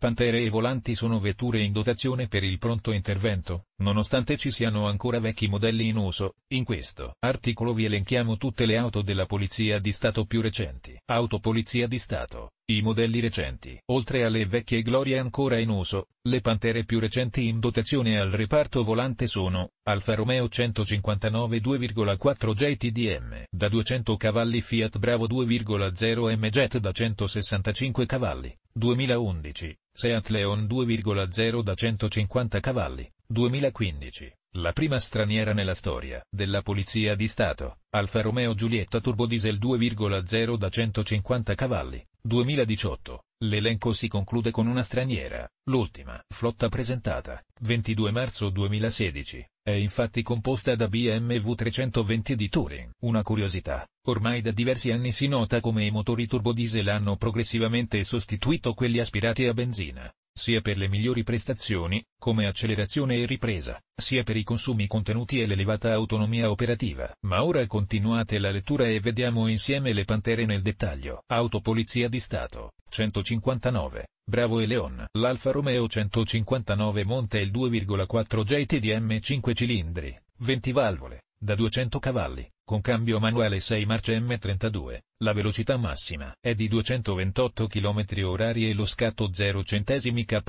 Pantere e Volanti sono vetture in dotazione per il pronto intervento, nonostante ci siano ancora vecchi modelli in uso. In questo articolo vi elenchiamo tutte le auto della Polizia di Stato più recenti. Autopolizia di Stato. I modelli recenti. Oltre alle vecchie glorie ancora in uso, le Pantere più recenti in dotazione al reparto volante sono Alfa Romeo 159 2,4 JTDM da 200 cavalli Fiat Bravo 2,0 M Jet da 165 cavalli, 2011, Seat Leon 2,0 da 150 cavalli, 2015, la prima straniera nella storia della Polizia di Stato, Alfa Romeo Giulietta turbodiesel 2,0 da 150 cavalli, 2018. L'elenco si conclude con una straniera, l'ultima flotta presentata, 22 marzo 2016, è infatti composta da BMW 320 di Touring. Una curiosità, ormai da diversi anni si nota come i motori turbodiesel hanno progressivamente sostituito quelli aspirati a benzina, sia per le migliori prestazioni, come accelerazione e ripresa, sia per i consumi contenuti e l'elevata autonomia operativa. Ma ora continuate la lettura e vediamo insieme le pantere nel dettaglio. Autopolizia di Stato, 159. Bravo e Leon. L'Alfa Romeo 159 monta il 2,4 JTDM 5 cilindri, 20 valvole, da 200 cavalli, con cambio manuale 6 marce M32. La velocità massima è di 228 km h e lo scatto 0 centesimi km,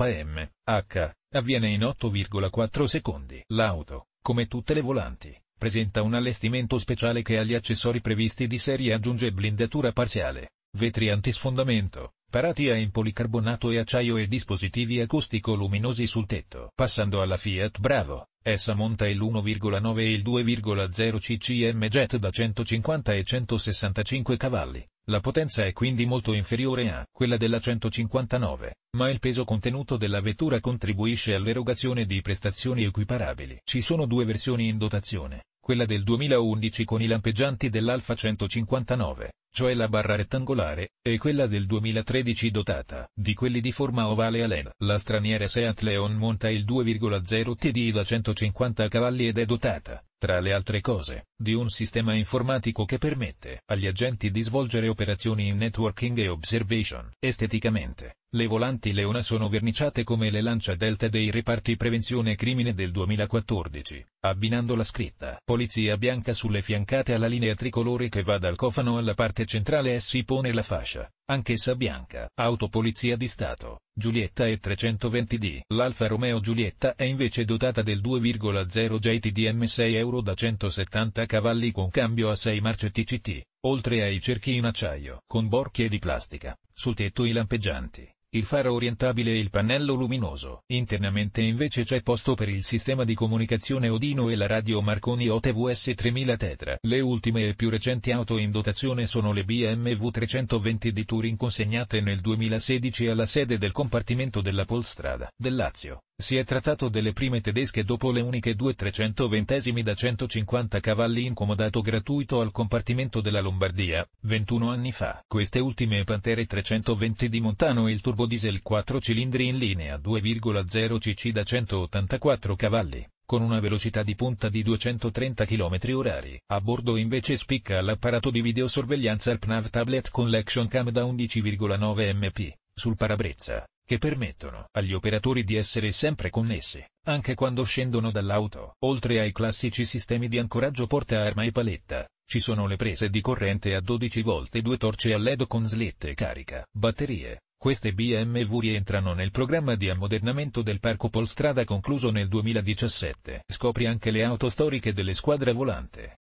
h, avviene in 8,4 secondi. L'auto, come tutte le volanti, presenta un allestimento speciale che agli accessori previsti di serie aggiunge blindatura parziale, vetri antisfondamento, parati a in policarbonato e acciaio e dispositivi acustico-luminosi sul tetto. Passando alla Fiat Bravo, essa monta il 1,9 e il 2,0 ccm jet da 150 e 165 cavalli. La potenza è quindi molto inferiore a quella della 159, ma il peso contenuto della vettura contribuisce all'erogazione di prestazioni equiparabili. Ci sono due versioni in dotazione, quella del 2011 con i lampeggianti dell'Alfa 159, cioè la barra rettangolare, e quella del 2013 dotata di quelli di forma ovale alena. La straniera Seat Leon monta il 2,0 TD da 150 cavalli ed è dotata, tra le altre cose, di un sistema informatico che permette agli agenti di svolgere operazioni in networking e observation. Esteticamente, le volanti Leona sono verniciate come le lancia delta dei reparti prevenzione crimine del 2014, abbinando la scritta Polizia bianca sulle fiancate alla linea tricolore che va dal cofano alla parte centrale e si pone la fascia, anch'essa bianca, Autopolizia di Stato, Giulietta e 320D. L'Alfa Romeo Giulietta è invece dotata del 2,0 JTDM 6 euro da 170 cavalli con cambio a 6 marce TCT, oltre ai cerchi in acciaio, con borchie di plastica, sul tetto i lampeggianti il faro orientabile e il pannello luminoso. Internamente invece c'è posto per il sistema di comunicazione Odino e la radio Marconi OTVS 3000 Tetra. Le ultime e più recenti auto in dotazione sono le BMW 320 di Touring consegnate nel 2016 alla sede del compartimento della Polstrada del Lazio. Si è trattato delle prime tedesche dopo le uniche due 320 da 150 cavalli incomodato gratuito al compartimento della Lombardia, 21 anni fa. Queste ultime Pantere 320 di Montano e il turbodiesel 4 cilindri in linea 2,0 cc da 184 cavalli con una velocità di punta di 230 km orari. A bordo invece spicca l'apparato di videosorveglianza al PNAV tablet con l'action cam da 11,9 mp, sul parabrezza, che permettono agli operatori di essere sempre connessi, anche quando scendono dall'auto. Oltre ai classici sistemi di ancoraggio porta arma e paletta, ci sono le prese di corrente a 12 volte due torce a LED con slitte carica. Batterie. Queste BMW rientrano nel programma di ammodernamento del parco Polstrada concluso nel 2017. Scopri anche le auto storiche delle squadre volante.